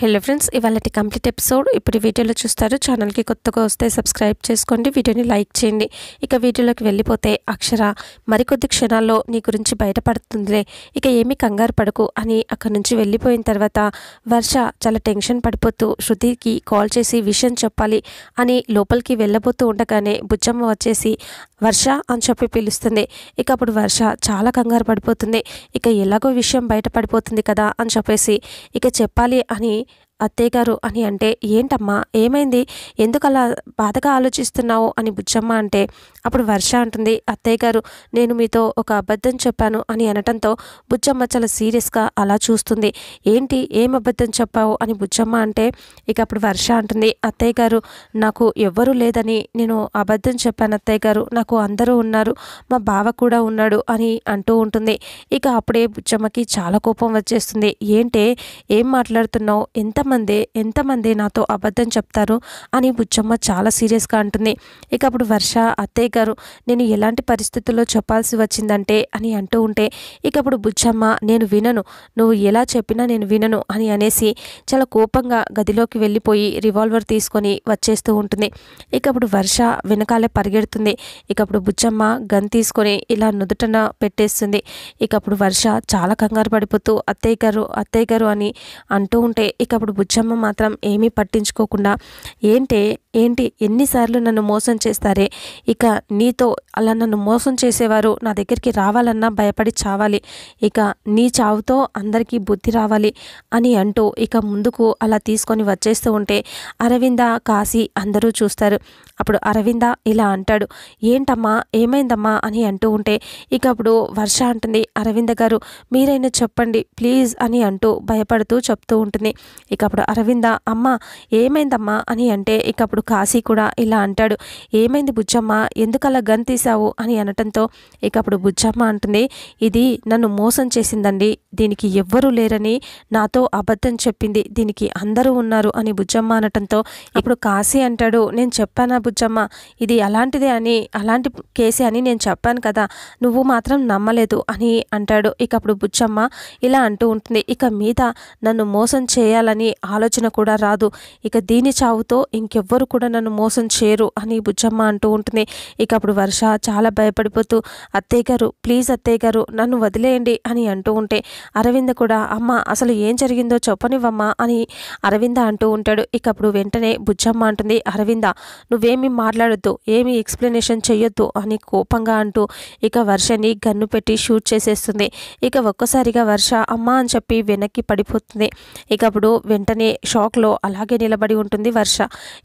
hello friends ఇవాళటి complete episode ఇప్పుడు వీడియోలో చూస్తారు ఛానల్కి కొత్తగా వస్తే సబ్స్క్రైబ్ చేసుకోండి వీడియోని లైక్ చేయండి ఇక వీడియోలోకి వెళ్ళిపోతే అక్షర మరికొద్ది క్షణాల్లో నీ గురించి బయటపడుతుందిలే ఇక ఏమి కంగారు పడకు అని అక్కడి నుంచి వెళ్ళిపోయిన తర్వాత వర్ష చాలా టెన్షన్ పడిపోతూ శృతికి కాల్ చేసి విషయం చెప్పాలి అని లోపలికి వెళ్ళబోతూ ఉండగానే బుజ్జమ్మ వచ్చేసి వర్ష అని చెప్పి పిలుస్తుంది ఇక అప్పుడు వర్ష చాలా కంగారు పడిపోతుంది ఇక ఎలాగో విషయం బయటపడిపోతుంది కదా అని చెప్పేసి ఇక చెప్పాలి అని అత్తయ్య గారు అని అంటే ఏంటమ్మా ఏమైంది ఎందుకు అలా బాధగా ఆలోచిస్తున్నావు అని బుజ్జమ్మ అంటే అప్పుడు వర్ష అంటుంది అత్తయ్య గారు నేను మీతో ఒక అబద్ధం చెప్పాను అని అనటంతో బుజ్జమ్మ చాలా సీరియస్గా అలా చూస్తుంది ఏంటి ఏం అబద్ధం చెప్పావు అని బుజ్జమ్మ అంటే ఇక అప్పుడు వర్ష అంటుంది అత్తయ్య గారు నాకు ఎవ్వరూ లేదని నేను అబద్ధం చెప్పాను అత్తయ్య గారు నాకు అందరూ ఉన్నారు మా బావ కూడా ఉన్నాడు అని అంటూ ఉంటుంది ఇక అప్పుడే బుజ్జమ్మకి చాలా కోపం వచ్చేస్తుంది ఏంటే ఏం మాట్లాడుతున్నావు ఎంత ఎంతమంది ఎంతమంది నాతో అబద్ధం చెప్తారు అని బుచ్చమ్మ చాలా సీరియస్గా అంటుంది ఇక అప్పుడు వర్ష అత్తయ్య గారు నేను ఎలాంటి పరిస్థితుల్లో చెప్పాల్సి వచ్చిందంటే అని అంటూ ఉంటే ఇక అప్పుడు బుచ్చమ్మ నేను వినను నువ్వు ఎలా చెప్పినా నేను వినను అని అనేసి చాలా కోపంగా గదిలోకి వెళ్ళిపోయి రివాల్వర్ తీసుకొని వచ్చేస్తూ ఉంటుంది ఇక అప్పుడు వర్ష వెనకాలే పరిగెడుతుంది ఇక అప్పుడు బుచ్చమ్మ గన్ తీసుకొని ఇలా నుదుటన పెట్టేస్తుంది ఇక అప్పుడు వర్ష చాలా కంగారు పడిపోతూ అత్తయ్య గారు అత్తయ్య గారు అని అంటూ ఉంటే ఇక అప్పుడు బుజ్జమ్మ మాత్రం ఏమీ పట్టించుకోకుండా ఏంటే ఏంటి ఎన్నిసార్లు నన్ను మోసం చేస్తారే ఇక నీతో అలా నన్ను మోసం చేసేవారు నా దగ్గరికి రావాలన్నా భయపడి చావాలి ఇక నీ చావుతో అందరికీ బుద్ధి రావాలి అని అంటూ ఇక ముందుకు అలా తీసుకొని వచ్చేస్తూ ఉంటే అరవింద కాశీ అందరూ చూస్తారు అప్పుడు అరవింద ఇలా అంటాడు ఏంటమ్మా ఏమైందమ్మా అని అంటూ ఉంటే ఇక అప్పుడు వర్ష అంటుంది అరవింద గారు మీరైనా చెప్పండి ప్లీజ్ అని అంటూ భయపడుతూ చెప్తూ ఉంటుంది ఇక అప్పుడు అరవింద అమ్మ ఏమైందమ్మా అని అంటే ఇక అప్పుడు కాశీ కూడా ఇలా అంటాడు ఏమైంది ఎందుకు ఎందుకలా గన్ తీసావు అని అనటంతో ఇక అప్పుడు బుచ్చమ్మ అంటుంది ఇది నన్ను మోసం చేసిందండి దీనికి ఎవ్వరూ లేరని నాతో అబద్ధం చెప్పింది దీనికి అందరూ ఉన్నారు అని బుజ్జమ్మ అనటంతో ఇప్పుడు కాశీ అంటాడు నేను చెప్పానా బుజ్జమ్మ ఇది అలాంటిదే అని అలాంటి కేసే అని నేను చెప్పాను కదా నువ్వు మాత్రం నమ్మలేదు అని అంటాడు ఇక అప్పుడు బుజ్జమ్మ ఇలా అంటూ ఉంటుంది ఇక మీద నన్ను మోసం చేయాలని ఆలోచన కూడా రాదు ఇక దీని చావుతో ఇంకెవ్వరు కూడా నన్ను మోసం చేయరు అని బుజ్జమ్మ అంటూ ఉంటుంది ఇక అప్పుడు వర్ష చాలా భయపడిపోతూ అత్తయ్య గారు ప్లీజ్ అత్తయ్య గారు నన్ను వదిలేయండి అని అంటూ ఉంటే అరవింద కూడా అమ్మ అసలు ఏం జరిగిందో చెప్పనివ్వమ్మా అని అరవింద అంటూ ఉంటాడు ఇక అప్పుడు వెంటనే బుజ్జమ్మ అంటుంది అరవింద నువ్వేమీ మాట్లాడొద్దు ఏమీ ఎక్స్ప్లెనేషన్ చేయొద్దు అని కోపంగా అంటూ ఇక వర్షని గన్ను పెట్టి షూట్ చేసేస్తుంది ఇక ఒక్కసారిగా వర్ష అమ్మ అని చెప్పి వెనక్కి పడిపోతుంది ఇక అప్పుడు వెంటనే షాక్లో అలాగే నిలబడి ఉంటుంది వర్ష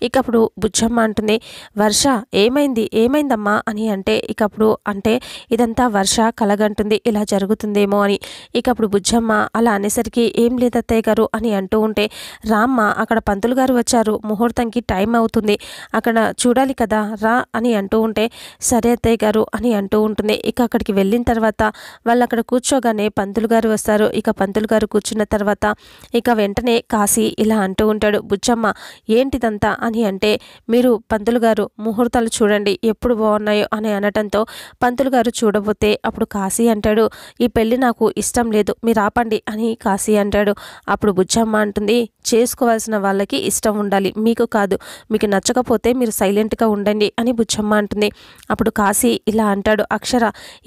ఇక అప్పుడు బుజ్జమ్మ అంటుంది వర్ష ఏమైంది ఏమైందమ్మా అని అంటే ఇకప్పుడు అంటే ఇదంతా వర్ష కలగంటుంది ఇలా జరుగుతుందేమో అని ఇకప్పుడు బుజ్జమ్మ అలా అనేసరికి ఏం లేదత్తయ్య గారు అని అంటూ ఉంటే రామ్మ అక్కడ పంతులు గారు వచ్చారు ముహూర్తంకి టైం అవుతుంది అక్కడ చూడాలి కదా రా అని అంటూ ఉంటే సరే అత్తయ్య గారు అని అంటూ ఉంటుంది ఇక అక్కడికి వెళ్ళిన తర్వాత వాళ్ళు అక్కడ కూర్చోగానే పంతులు గారు వస్తారు ఇక పంతులు గారు కూర్చున్న తర్వాత ఇక వెంటనే కాశీ ఇలా అంటూ ఉంటాడు బుజ్జమ్మ ఏంటిదంతా అని అంటే అంటే మీరు పంతులు గారు ముహూర్తాలు చూడండి ఎప్పుడు బాగున్నాయో అని అనటంతో పంతులు గారు చూడబోతే అప్పుడు కాశీ అంటాడు ఈ పెళ్ళి నాకు ఇష్టం లేదు మీరు ఆపండి అని కాశీ అంటాడు అప్పుడు బుచ్చమ్మ అంటుంది చేసుకోవాల్సిన వాళ్ళకి ఇష్టం ఉండాలి మీకు కాదు మీకు నచ్చకపోతే మీరు సైలెంట్గా ఉండండి అని బుచ్చమ్మ అంటుంది అప్పుడు కాశీ ఇలా అంటాడు అక్షర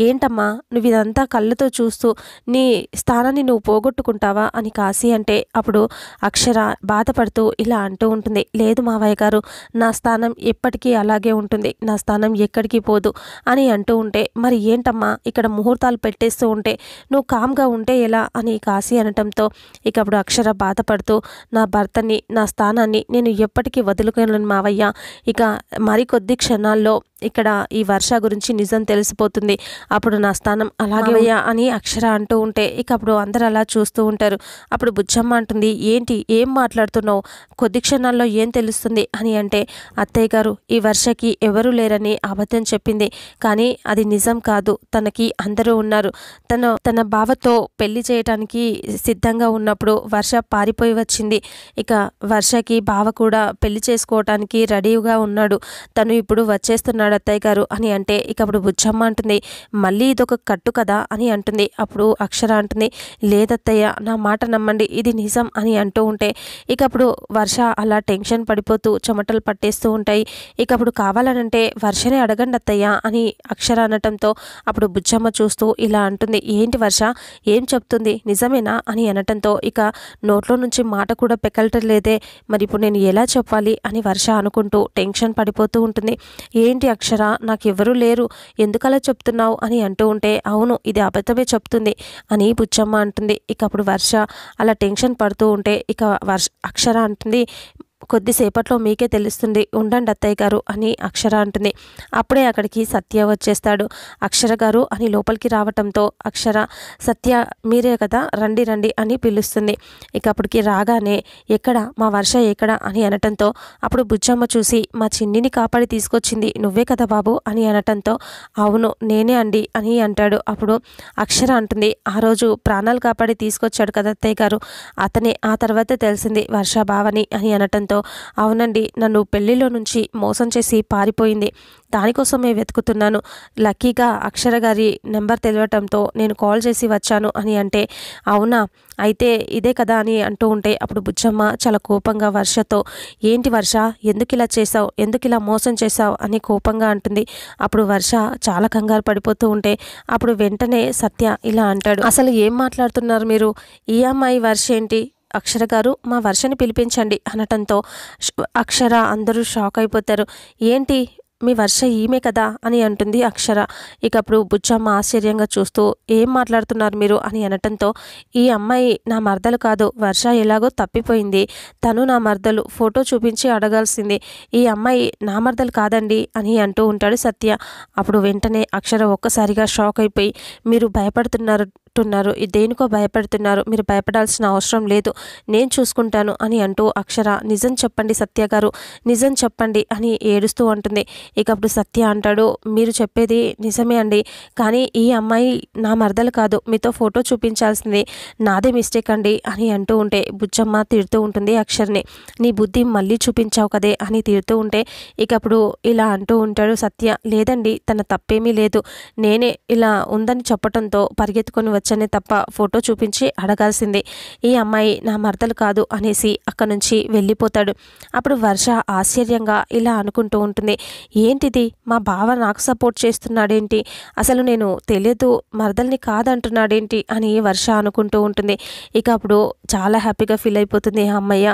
ఏంటమ్మా నువ్వు ఇదంతా కళ్ళతో చూస్తూ నీ స్థానాన్ని నువ్వు పోగొట్టుకుంటావా అని కాశీ అంటే అప్పుడు అక్షర బాధపడుతూ ఇలా అంటూ ఉంటుంది లేదు మావయ్య గారు నా స్థానం ఎప్పటికీ అలాగే ఉంటుంది నా స్థానం ఎక్కడికి పోదు అని అంటూ ఉంటే మరి ఏంటమ్మా ఇక్కడ ముహూర్తాలు పెట్టేస్తూ ఉంటే నువ్వు కామ్గా ఉంటే ఎలా అని కాశీ అనటంతో ఇక అప్పుడు అక్షర బాధపడుతూ నా భర్తని నా స్థానాన్ని నేను ఎప్పటికీ వదులుకోలేను మావయ్య ఇక మరికొద్ది క్షణాల్లో ఇక్కడ ఈ వర్ష గురించి నిజం తెలిసిపోతుంది అప్పుడు నా స్థానం అలాగే అని అక్షర అంటూ ఉంటే ఇక అప్పుడు అందరు అలా చూస్తూ ఉంటారు అప్పుడు బుచ్చమ్మ అంటుంది ఏంటి ఏం మాట్లాడుతున్నావు కొద్ది క్షణాల్లో ఏం తెలుస్తుంది అని అంటే అత్తయ్య గారు ఈ వర్షకి ఎవరూ లేరని అబద్ధం చెప్పింది కానీ అది నిజం కాదు తనకి అందరూ ఉన్నారు తన తన బావతో పెళ్లి చేయటానికి సిద్ధంగా ఉన్నప్పుడు వర్ష పారిపోయి వచ్చింది ఇక వర్షకి బావ కూడా పెళ్లి చేసుకోవటానికి రెడీగా ఉన్నాడు తను ఇప్పుడు వచ్చేస్తున్నాడు అత్తయ్య గారు అని అంటే ఇక అప్పుడు బుజ్జమ్మ అంటుంది మళ్ళీ ఇదొక కట్టు కదా అని అంటుంది అప్పుడు అక్షర అంటుంది లేదత్తయ్య నా మాట నమ్మండి ఇది నిజం అని అంటూ ఉంటే ఇక అప్పుడు వర్ష అలా టెన్షన్ పడిపోతూ చెమట మాటలు పట్టేస్తూ ఉంటాయి ఇక అప్పుడు కావాలనంటే వర్షనే అడగండి అత్తయ్య అని అక్షర అనటంతో అప్పుడు బుచ్చమ్మ చూస్తూ ఇలా అంటుంది ఏంటి వర్ష ఏం చెప్తుంది నిజమేనా అని అనటంతో ఇక నోట్లో నుంచి మాట కూడా పెకలటం లేదే మరి ఇప్పుడు నేను ఎలా చెప్పాలి అని వర్ష అనుకుంటూ టెన్షన్ పడిపోతూ ఉంటుంది ఏంటి అక్షర నాకెవరూ లేరు ఎందుకలా చెప్తున్నావు అని అంటూ ఉంటే అవును ఇది అబద్ధమే చెప్తుంది అని బుచ్చమ్మ అంటుంది ఇక అప్పుడు వర్ష అలా టెన్షన్ పడుతూ ఉంటే ఇక వర్ష అక్షర అంటుంది కొద్దిసేపట్లో మీకే తెలుస్తుంది ఉండండి అత్తయ్య గారు అని అక్షర అంటుంది అప్పుడే అక్కడికి సత్య వచ్చేస్తాడు అక్షర గారు అని లోపలికి రావటంతో అక్షర సత్య మీరే కదా రండి రండి అని పిలుస్తుంది ఇక అప్పటికి రాగానే ఎక్కడ మా వర్ష ఎక్కడ అని అనటంతో అప్పుడు బుజ్జమ్మ చూసి మా చిన్నిని కాపాడి తీసుకొచ్చింది నువ్వే కదా బాబు అని అనటంతో అవును నేనే అండి అని అంటాడు అప్పుడు అక్షర అంటుంది ఆ రోజు ప్రాణాలు కాపాడి తీసుకొచ్చాడు కదా అత్తయ్య గారు అతనే ఆ తర్వాత తెలిసింది వర్ష భావని అని అనటంతో చెప్పడంతో అవునండి నన్ను పెళ్లిలో నుంచి మోసం చేసి పారిపోయింది దానికోసమే వెతుకుతున్నాను లక్కీగా అక్షర గారి నెంబర్ తెలియటంతో నేను కాల్ చేసి వచ్చాను అని అంటే అవునా అయితే ఇదే కదా అని అంటూ ఉంటే అప్పుడు బుజ్జమ్మ చాలా కోపంగా వర్షతో ఏంటి వర్ష ఎందుకు ఇలా చేసావు ఎందుకు ఇలా మోసం చేసావు అని కోపంగా అంటుంది అప్పుడు వర్ష చాలా కంగారు పడిపోతూ ఉంటే అప్పుడు వెంటనే సత్య ఇలా అంటాడు అసలు ఏం మాట్లాడుతున్నారు మీరు ఈ అమ్మాయి వర్ష ఏంటి అక్షర గారు మా వర్షని పిలిపించండి అనటంతో అక్షర అందరూ షాక్ అయిపోతారు ఏంటి మీ వర్ష ఈమె కదా అని అంటుంది అక్షర ఇక అప్పుడు బుచ్చమ్మ ఆశ్చర్యంగా చూస్తూ ఏం మాట్లాడుతున్నారు మీరు అని అనటంతో ఈ అమ్మాయి నా మర్దలు కాదు వర్ష ఎలాగో తప్పిపోయింది తను నా మర్దలు ఫోటో చూపించి అడగాల్సింది ఈ అమ్మాయి నా మర్దలు కాదండి అని అంటూ ఉంటాడు సత్య అప్పుడు వెంటనే అక్షర ఒక్కసారిగా షాక్ అయిపోయి మీరు భయపడుతున్నారు భయపడుతున్నారు దేనికో భయపడుతున్నారు మీరు భయపడాల్సిన అవసరం లేదు నేను చూసుకుంటాను అని అంటూ అక్షర నిజం చెప్పండి సత్య గారు నిజం చెప్పండి అని ఏడుస్తూ ఉంటుంది ఇక అప్పుడు సత్య అంటాడు మీరు చెప్పేది నిజమే అండి కానీ ఈ అమ్మాయి నా మరదలు కాదు మీతో ఫోటో చూపించాల్సింది నాదే మిస్టేక్ అండి అని అంటూ ఉంటే బుజ్జమ్మ తిడుతూ ఉంటుంది అక్షర్ని నీ బుద్ధి మళ్ళీ చూపించావు కదే అని తిడుతూ ఉంటే ఇక అప్పుడు ఇలా అంటూ ఉంటాడు సత్య లేదండి తన తప్పేమీ లేదు నేనే ఇలా ఉందని చెప్పడంతో పరిగెత్తుకొని వచ్చి వచ్చానే తప్ప ఫోటో చూపించి అడగాల్సిందే ఈ అమ్మాయి నా మరదలు కాదు అనేసి అక్కడి నుంచి వెళ్ళిపోతాడు అప్పుడు వర్ష ఆశ్చర్యంగా ఇలా అనుకుంటూ ఉంటుంది ఏంటిది మా బావ నాకు సపోర్ట్ చేస్తున్నాడేంటి అసలు నేను తెలియదు మరదల్ని కాదంటున్నాడేంటి అని వర్ష అనుకుంటూ ఉంటుంది ఇక అప్పుడు చాలా హ్యాపీగా ఫీల్ అయిపోతుంది అమ్మయ్య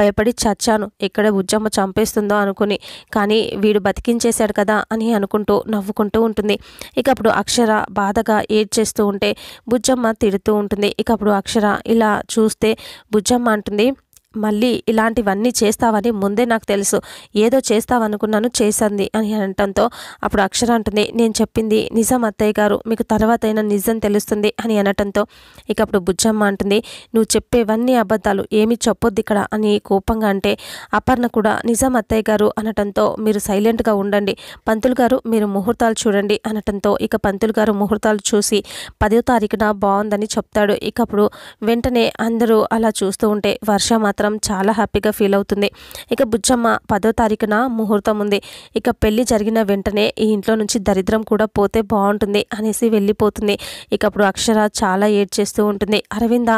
భయపడి చచ్చాను ఎక్కడ బుజ్జమ్మ చంపేస్తుందో అనుకుని కానీ వీడు బతికించేశాడు కదా అని అనుకుంటూ నవ్వుకుంటూ ఉంటుంది ఇక అప్పుడు అక్షర బాధగా ఏడ్ చేస్తూ ఉంటే బుజ్జమ్మ తిడుతూ ఉంటుంది ఇక అప్పుడు అక్షర ఇలా చూస్తే బుజ్జమ్మ అంటుంది మళ్ళీ ఇలాంటివన్నీ చేస్తావని ముందే నాకు తెలుసు ఏదో చేస్తావనుకున్నాను చేసింది అని అనటంతో అప్పుడు అక్షర అంటుంది నేను చెప్పింది నిజం అత్తయ్య గారు మీకు తర్వాత అయినా నిజం తెలుస్తుంది అని అనటంతో ఇక అప్పుడు బుజ్జమ్మ అంటుంది నువ్వు చెప్పేవన్నీ అబద్ధాలు ఏమి చెప్పొద్దు ఇక్కడ అని కోపంగా అంటే అపర్ణ కూడా నిజం అత్తయ్య గారు అనటంతో మీరు సైలెంట్గా ఉండండి పంతులు గారు మీరు ముహూర్తాలు చూడండి అనటంతో ఇక పంతులు గారు ముహూర్తాలు చూసి పదో తారీఖున బాగుందని చెప్తాడు ఇకప్పుడు వెంటనే అందరూ అలా చూస్తూ ఉంటే వర్ష మాత్రం మాత్రం చాలా హ్యాపీగా ఫీల్ అవుతుంది ఇక బుజ్జమ్మ పదో తారీఖున ముహూర్తం ఉంది ఇక పెళ్లి జరిగిన వెంటనే ఈ ఇంట్లో నుంచి దరిద్రం కూడా పోతే బాగుంటుంది అనేసి వెళ్ళిపోతుంది ఇక అప్పుడు అక్షర చాలా ఏడ్చేస్తూ ఉంటుంది అరవింద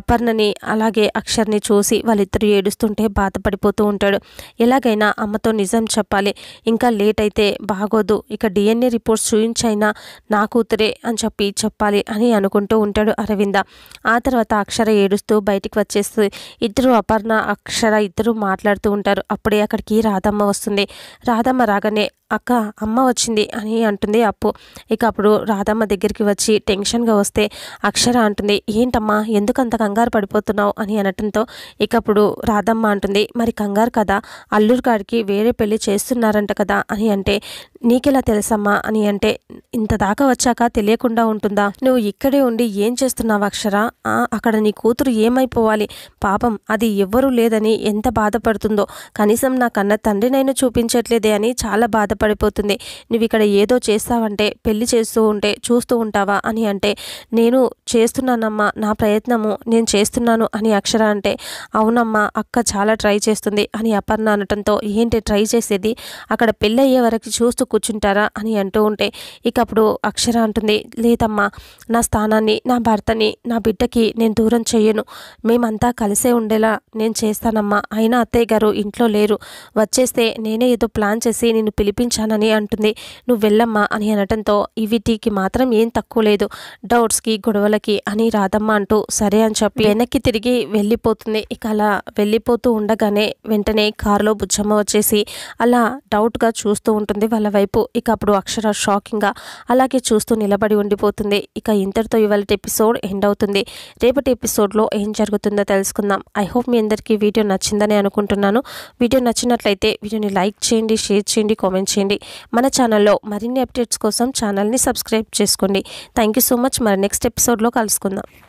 అపర్ణని అలాగే అక్షర్ని చూసి వాళ్ళిద్దరూ ఏడుస్తుంటే బాధపడిపోతూ ఉంటాడు ఎలాగైనా అమ్మతో నిజం చెప్పాలి ఇంకా లేట్ అయితే బాగోదు ఇక డిఎన్ఏ రిపోర్ట్స్ చూయించైనా నా కూతురే అని చెప్పి చెప్పాలి అని అనుకుంటూ ఉంటాడు అరవింద ఆ తర్వాత అక్షర ఏడుస్తూ బయటికి వచ్చేస్తుంది ఇద్దరు అపర్ణ అక్షర ఇద్దరు మాట్లాడుతూ ఉంటారు అప్పుడే అక్కడికి రాధమ్మ వస్తుంది రాధమ్మ రాగానే అక్క అమ్మ వచ్చింది అని అంటుంది అప్పు ఇక అప్పుడు రాధమ్మ దగ్గరికి వచ్చి టెన్షన్గా వస్తే అక్షర అంటుంది ఏంటమ్మా ఎందుకు అంత కంగారు పడిపోతున్నావు అని అనటంతో ఇక అప్పుడు రాధమ్మ అంటుంది మరి కంగారు కదా అల్లుడు గారికి వేరే పెళ్లి చేస్తున్నారంట కదా అని అంటే నీకెలా తెలుసమ్మా అని అంటే ఇంత దాకా వచ్చాక తెలియకుండా ఉంటుందా నువ్వు ఇక్కడే ఉండి ఏం చేస్తున్నావు అక్షర అక్కడ నీ కూతురు ఏమైపోవాలి పాపం అది ఎవ్వరూ లేదని ఎంత బాధపడుతుందో కనీసం నా కన్న తండ్రినైనా చూపించట్లేదే అని చాలా బాధ బాధపడిపోతుంది నువ్వు ఇక్కడ ఏదో చేస్తావంటే పెళ్లి చేస్తూ ఉంటే చూస్తూ ఉంటావా అని అంటే నేను చేస్తున్నానమ్మా నా ప్రయత్నము నేను చేస్తున్నాను అని అక్షర అంటే అవునమ్మా అక్క చాలా ట్రై చేస్తుంది అని అపర్ణ అనటంతో ఏంటి ట్రై చేసేది అక్కడ పెళ్ళి అయ్యే వరకు చూస్తూ కూర్చుంటారా అని అంటూ ఉంటే ఇక అప్పుడు అక్షర అంటుంది లేదమ్మా నా స్థానాన్ని నా భర్తని నా బిడ్డకి నేను దూరం చేయను మేమంతా కలిసే ఉండేలా నేను చేస్తానమ్మా అయినా అత్తయ్య గారు ఇంట్లో లేరు వచ్చేస్తే నేనే ఏదో ప్లాన్ చేసి నేను పిలిపి చదివించానని అంటుంది నువ్వు వెళ్ళమ్మా అని అనటంతో ఇవిటికి మాత్రం ఏం తక్కువ లేదు డౌట్స్కి గొడవలకి అని రాదమ్మ అంటూ సరే అని చెప్పి వెనక్కి తిరిగి వెళ్ళిపోతుంది ఇక అలా వెళ్ళిపోతూ ఉండగానే వెంటనే కారులో బుజ్జమ్మ వచ్చేసి అలా డౌట్గా చూస్తూ ఉంటుంది వాళ్ళ వైపు ఇక అప్పుడు అక్షర షాకింగ్గా అలాగే చూస్తూ నిలబడి ఉండిపోతుంది ఇక ఇంతటితో ఇవాళ ఎపిసోడ్ ఎండ్ అవుతుంది రేపటి ఎపిసోడ్లో ఏం జరుగుతుందో తెలుసుకుందాం ఐ హోప్ మీ అందరికీ వీడియో నచ్చిందని అనుకుంటున్నాను వీడియో నచ్చినట్లయితే వీడియోని లైక్ చేయండి షేర్ చేయండి కామెంట్ చేయండి చేయండి మన ఛానల్లో మరిన్ని అప్డేట్స్ కోసం ఛానల్ని సబ్స్క్రైబ్ చేసుకోండి థ్యాంక్ యూ సో మచ్ మరి నెక్స్ట్ ఎపిసోడ్లో కలుసుకుందాం